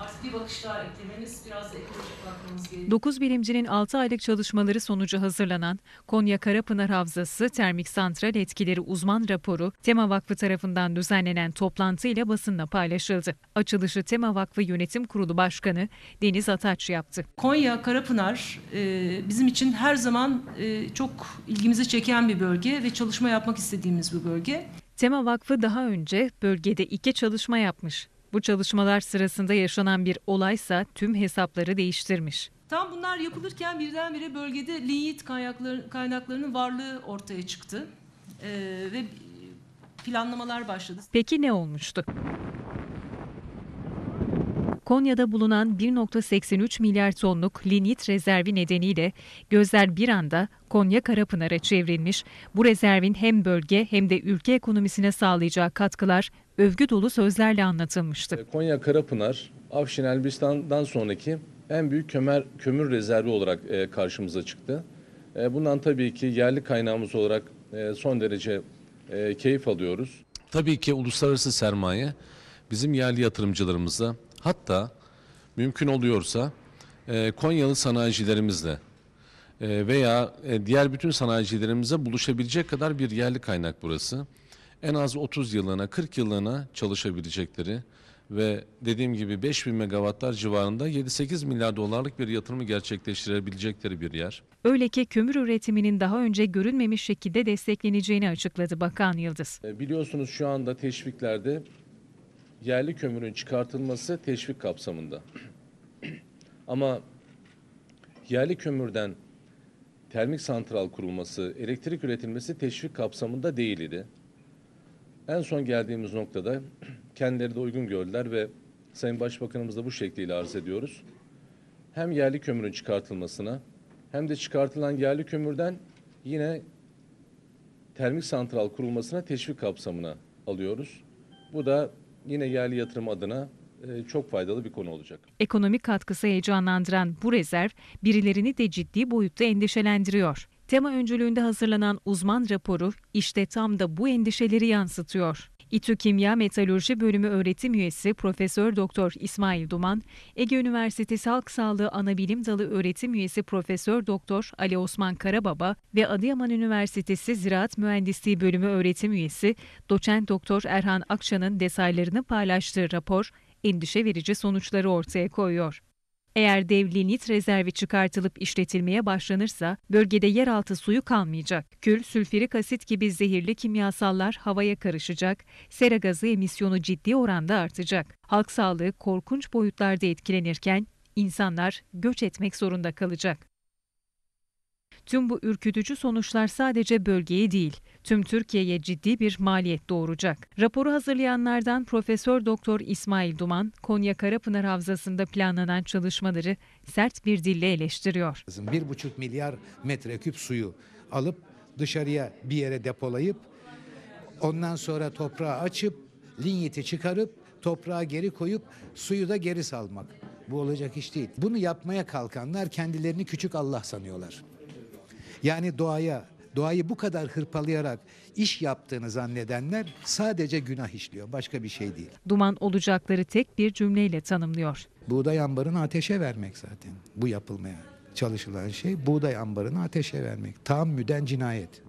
Artık 9 bilimcinin 6 aylık çalışmaları sonucu hazırlanan Konya Karapınar Havzası Termik Santral Etkileri Uzman Raporu Tema Vakfı tarafından düzenlenen toplantıyla basınla paylaşıldı. Açılışı Tema Vakfı Yönetim Kurulu Başkanı Deniz Ataç yaptı. Konya Karapınar e, bizim için her zaman e, çok ilgimizi çeken bir bölge ve çalışma yapmak istediğimiz bir bölge. Tema Vakfı daha önce bölgede iki çalışma yapmış. Bu çalışmalar sırasında yaşanan bir olaysa tüm hesapları değiştirmiş. Tam bunlar yapılırken birdenbire bölgede linyit kaynaklarının varlığı ortaya çıktı ee, ve planlamalar başladı. Peki ne olmuştu? Konya'da bulunan 1.83 milyar tonluk linyit rezervi nedeniyle gözler bir anda Konya Karapınar'a çevrilmiş. Bu rezervin hem bölge hem de ülke ekonomisine sağlayacağı katkılar övgü dolu sözlerle anlatılmıştı. Ee, Konya Karapınar, Afşin Elbistan'dan sonraki en büyük kömür, kömür rezervi olarak e, karşımıza çıktı. E, bundan tabii ki yerli kaynağımız olarak e, son derece keyif alıyoruz. Tabii ki uluslararası sermaye bizim yerli yatırımcılarımızla hatta mümkün oluyorsa Konyalı sanayicilerimizle veya diğer bütün sanayicilerimize buluşabilecek kadar bir yerli kaynak burası en az 30 yılına 40 yılına çalışabilecekleri ve dediğim gibi 5000 megawattlar civarında 7-8 milyar dolarlık bir yatırımı gerçekleştirebilecekleri bir yer. Öyle ki kömür üretiminin daha önce görünmemiş şekilde destekleneceğini açıkladı Bakan Yıldız. E, biliyorsunuz şu anda teşviklerde yerli kömürün çıkartılması teşvik kapsamında. Ama yerli kömürden termik santral kurulması, elektrik üretilmesi teşvik kapsamında değildi. En son geldiğimiz noktada kendileri de uygun gördüler ve Sayın Başbakanımız da bu şekliyle arz ediyoruz. Hem yerli kömürün çıkartılmasına hem de çıkartılan yerli kömürden yine termik santral kurulmasına teşvik kapsamına alıyoruz. Bu da yine yerli yatırım adına e, çok faydalı bir konu olacak. Ekonomik katkısı heyecanlandıran bu rezerv birilerini de ciddi boyutta endişelendiriyor. Tema öncülüğünde hazırlanan uzman raporu işte tam da bu endişeleri yansıtıyor. İTÜ Kimya Metalürji Bölümü öğretim üyesi Profesör Doktor İsmail Duman, Ege Üniversitesi Halk Sağlığı Anabilim Dalı öğretim üyesi Profesör Doktor Ali Osman Karababa ve Adıyaman Üniversitesi Ziraat Mühendisliği Bölümü öğretim üyesi Doçent Doktor Erhan Akça'nın detaylarını paylaştığı rapor endişe verici sonuçları ortaya koyuyor. Eğer devli nit rezervi çıkartılıp işletilmeye başlanırsa bölgede yeraltı suyu kalmayacak. Kül, sülfürik asit gibi zehirli kimyasallar havaya karışacak, sera gazı emisyonu ciddi oranda artacak. Halk sağlığı korkunç boyutlarda etkilenirken insanlar göç etmek zorunda kalacak. Tüm bu ürkütücü sonuçlar sadece bölgeyi değil, tüm Türkiye'ye ciddi bir maliyet doğuracak. Raporu hazırlayanlardan Profesör Doktor İsmail Duman, Konya Karapınar Havzası'nda planlanan çalışmaları sert bir dille eleştiriyor. 1,5 milyar metreküp suyu alıp dışarıya bir yere depolayıp ondan sonra toprağı açıp linyeti çıkarıp toprağa geri koyup suyu da geri salmak. Bu olacak iş değil. Bunu yapmaya kalkanlar kendilerini küçük Allah sanıyorlar. Yani doğaya, doğayı bu kadar hırpalayarak iş yaptığını zannedenler sadece günah işliyor. Başka bir şey değil. Duman olacakları tek bir cümleyle tanımlıyor. Buğday ambarını ateşe vermek zaten bu yapılmaya çalışılan şey buğday ambarını ateşe vermek. Tam müden cinayet.